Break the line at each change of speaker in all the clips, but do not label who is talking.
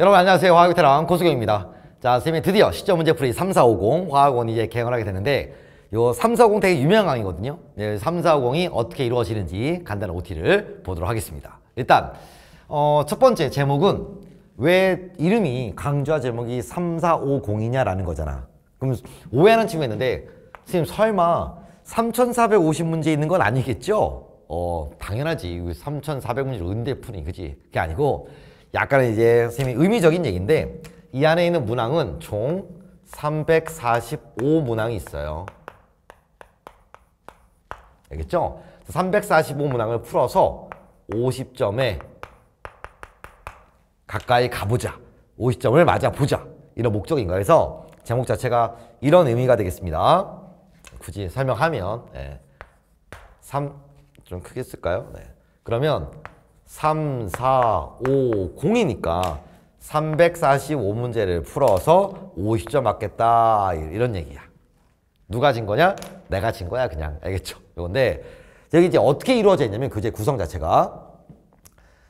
여러분 안녕하세요. 화학비테랑 고수경입니다. 자, 선생님이 드디어 시점 문제 풀이 3450 화학원 이제 개강을 하게 되는데 이3450 되게 유명한 강의거든요. 네, 3450이 어떻게 이루어지는지 간단한 OT를 보도록 하겠습니다. 일단 어, 첫 번째 제목은 왜 이름이 강좌 제목이 3450이냐라는 거잖아. 그럼 오해하는 친구가 있는데 선생님 설마 3450문제 있는 건 아니겠죠? 어, 당연하지. 3400문제를 은대 푸니, 그지? 그게 아니고 약간은 이제 선생님이 의미적인 얘기인데 이 안에 있는 문항은 총 345문항이 있어요. 알겠죠? 345문항을 풀어서 50점에 가까이 가보자. 50점을 맞아보자. 이런 목적인 거예요. 그래서 제목 자체가 이런 의미가 되겠습니다. 굳이 설명하면 네. 3, 좀 크게 쓸까요? 네. 그러면 3, 4, 5, 0이니까 345문제를 풀어서 50점 맞겠다 이런 얘기야. 누가 진 거냐? 내가 진 거야 그냥 알겠죠? 이건데 여기 이제 어떻게 이루어져 있냐면 그제 구성 자체가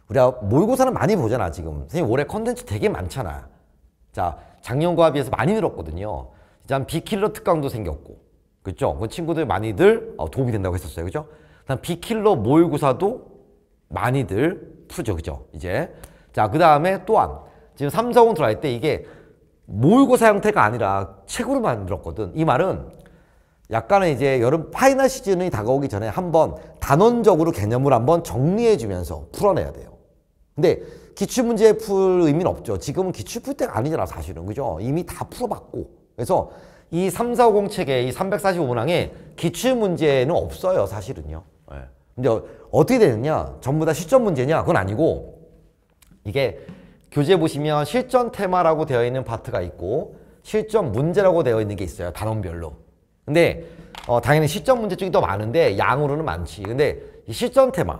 우리가 아, 모의고사는 많이 보잖아 지금 선생님 올해 컨텐츠 되게 많잖아. 자 작년과 비해서 많이 늘었거든요. 이제 한 비킬러 특강도 생겼고 그렇죠? 그 친구들 많이들 어, 도움이 된다고 했었어요 그죠 그다음 비킬러 모의고사도 많이들 풀죠 그죠? 이제. 자, 그 다음에 또한 지금 삼성은 들어갈 때 이게 모의고사 형태가 아니라 책으로 만들었거든. 이 말은 약간의 이제 여름 파이널 시즌이 다가오기 전에 한번 단원적으로 개념을 한번 정리해 주면서 풀어내야 돼요. 근데 기출문제 풀 의미는 없죠. 지금은 기출 풀 때가 아니잖아, 사실은. 그죠? 이미 다 풀어봤고. 그래서 이 3, 4, 5 0 책에 이 345문항에 기출문제는 없어요, 사실은요. 네. 근데 어, 어떻게 되느냐? 전부 다 실전 문제냐? 그건 아니고 이게 교재 보시면 실전 테마라고 되어 있는 파트가 있고 실전 문제라고 되어 있는 게 있어요. 단원별로. 근데 어, 당연히 실전 문제 쪽이 더 많은데 양으로는 많지. 근데 이 실전 테마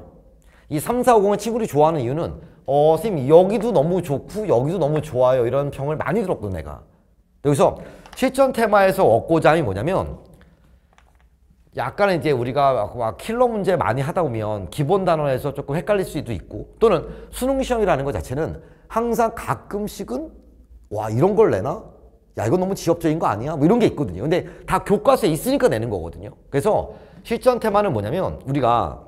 이 3, 4, 5 0을 친구들이 좋아하는 이유는 어 선생님 여기도 너무 좋고 여기도 너무 좋아요 이런 평을 많이 들었거든 내가 여기서 실전 테마에서 얻고자 함이 뭐냐면 약간은 이제 우리가 막 킬러 문제 많이 하다 보면 기본 단어에서 조금 헷갈릴 수도 있고 또는 수능 시험이라는 것 자체는 항상 가끔씩은 와 이런 걸 내나? 야 이건 너무 지엽적인 거 아니야? 뭐 이런 게 있거든요. 근데 다 교과서에 있으니까 내는 거거든요. 그래서 실전 테마는 뭐냐면 우리가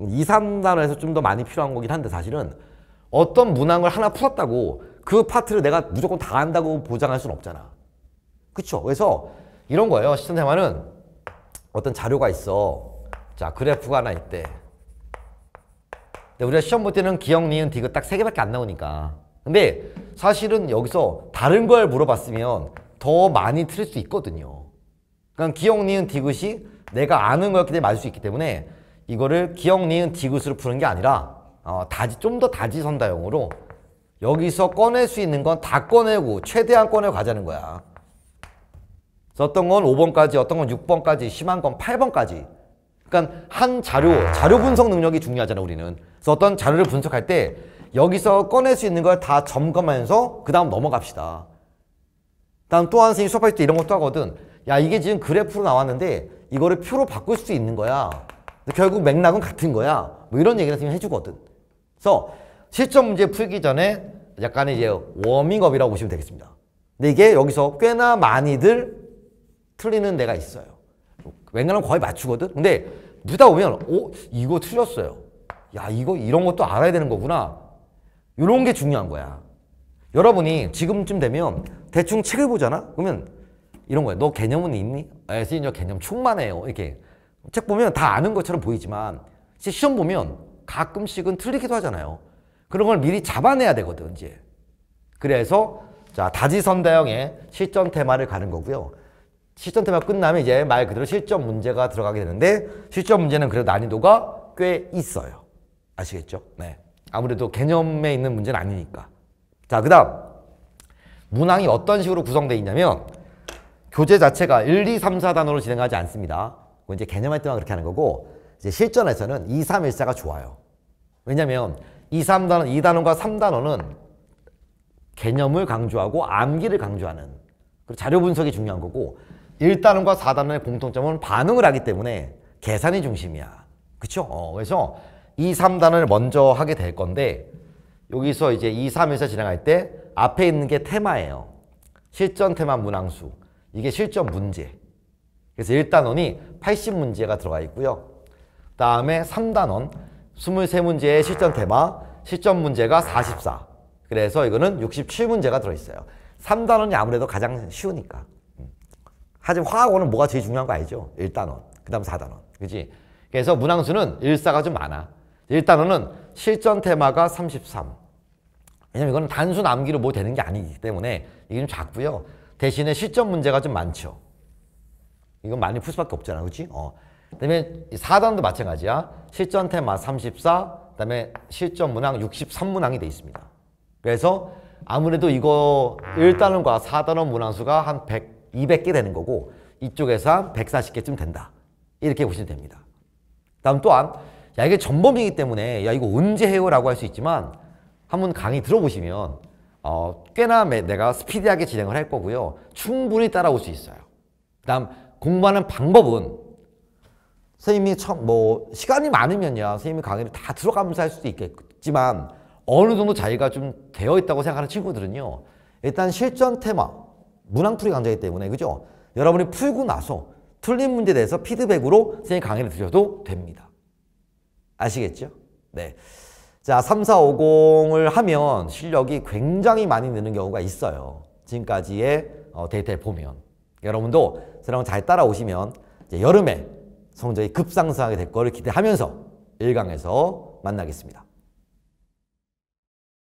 2, 3단어에서 좀 더 많이 필요한 거긴 한데 사실은 어떤 문항을 하나 풀었다고 그 파트를 내가 무조건 다 한다고 보장할 순 없잖아. 그쵸? 그래서 이런 거예요. 실전 테마는 어떤 자료가 있어. 자, 그래프가 하나 있대. 근데 우리가 시험 볼 때는 기억, 니은, 디귿 딱세 개밖에 안 나오니까. 근데 사실은 여기서 다른 걸 물어봤으면 더 많이 틀릴 수 있거든요. 그러니까 기억, 니은, 디귿이 내가 아는 거였기 때문에 맞을 수 있기 때문에 이거를 기억, 니은, 디귿으로 푸는 게 아니라 어, 다지 좀 더 다지선다용으로 여기서 꺼낼 수 있는 건 다 꺼내고 최대한 꺼내고 가자는 거야. 썼던 건 5번까지, 어떤 건 6번까지, 심한 건 8번까지. 그러니까 한 자료, 자료 분석 능력이 중요하잖아요, 우리는. 그래서 어떤 자료를 분석할 때 여기서 꺼낼 수 있는 걸 다 점검하면서 그 다음 넘어갑시다. 다음 또 한 선생님 수업할 때 이런 것도 하거든. 야, 이게 지금 그래프로 나왔는데 이거를 표로 바꿀 수 있는 거야. 결국 맥락은 같은 거야. 뭐 이런 얘기를 선생님 해주거든. 그래서 실전 문제 풀기 전에 약간의 이제 워밍업이라고 보시면 되겠습니다. 근데 이게 여기서 꽤나 많이들 틀리는 데가 있어요. 웬만하면 거의 맞추거든. 근데 누다 오면 오 어? 이거 틀렸어요. 야 이거 이런 것도 알아야 되는 거구나. 이런 게 중요한 거야. 여러분이 지금쯤 되면 대충 책을 보잖아. 그러면 이런 거야. 너 개념은 있니? 아, 에스인 님 개념 충만해요. 어, 이렇게 책 보면 다 아는 것처럼 보이지만 시험 보면 가끔씩은 틀리기도 하잖아요. 그런 걸 미리 잡아내야 되거든 이제. 그래서 자다지선대형의 실전 테마를 가는 거고요. 실전 테마 끝나면 이제 말 그대로 실전 문제가 들어가게 되는데 실전 문제는 그래도 난이도가 꽤 있어요. 아시겠죠? 네. 아무래도 개념에 있는 문제는 아니니까. 자, 그 다음. 문항이 어떤 식으로 구성되어 있냐면 교재 자체가 1, 2, 3, 4단으로 진행하지 않습니다. 이제 개념할 때만 그렇게 하는 거고 이제 실전에서는 2, 3, 1, 4가 좋아요. 왜냐면 2, 3단원, 2단원과 3단원은 개념을 강조하고 암기를 강조하는 그리고 자료 분석이 중요한 거고 1단원과 4단원의 공통점은 반응을 하기 때문에 계산이 중심이야. 그쵸? 어, 그래서 2, 3단원을 먼저 하게 될 건데 여기서 이제 2, 3에서 진행할 때 앞에 있는 게 테마예요. 실전 테마 문항수. 이게 실전 문제. 그래서 1단원이 80문제가 들어가 있고요. 그 다음에 3단원 23문제의 실전 테마, 실전 문제가 44. 그래서 이거는 67문제가 들어있어요. 3단원이 아무래도 가장 쉬우니까. 하지만 화학원은 뭐가 제일 중요한 거 알죠? 1단원, 그 다음 4단원. 그지 그래서 문항수는 1사가 좀 많아. 1단원은 실전 테마가 33. 왜냐면 이거는 단순 암기로 뭐 되는 게 아니기 때문에 이게 좀 작고요. 대신에 실전 문제가 좀 많죠. 이건 많이 풀 수밖에 없잖아. 그치 어. 그다음에 4단도 마찬가지야. 실전 테마 34, 그다음에 실전 문항 63문항이 돼 있습니다. 그래서 아무래도 이거 1단원과 4단원 문항수가 한 100, 200개 되는 거고 이쪽에서 한 140개쯤 된다. 이렇게 보시면 됩니다. 다음 또한 야 이게 전범이기 때문에 야 이거 언제 해요? 라고 할 수 있지만 한번 강의 들어보시면 어, 꽤나 내가 스피디하게 진행을 할 거고요. 충분히 따라올 수 있어요. 그 다음 공부하는 방법은 선생님이 처음 뭐 시간이 많으면요. 선생님이 강의를 다 들어가면서 할 수도 있겠지만 어느 정도 자기가 좀 되어 있다고 생각하는 친구들은요. 일단 실전 테마 문항풀이 강좌이기 때문에 그죠? 여러분이 풀고 나서 틀린 문제에 대해서 피드백으로 선생님 강의를 드려도 됩니다. 아시겠죠? 네. 자, 3450을 하면 실력이 굉장히 많이 느는 경우가 있어요. 지금까지의 어, 데이터에 보면. 여러분도 저랑 잘 따라오시면 여름에 성적이 급상승하게 될 거를 기대하면서 1강에서 만나겠습니다.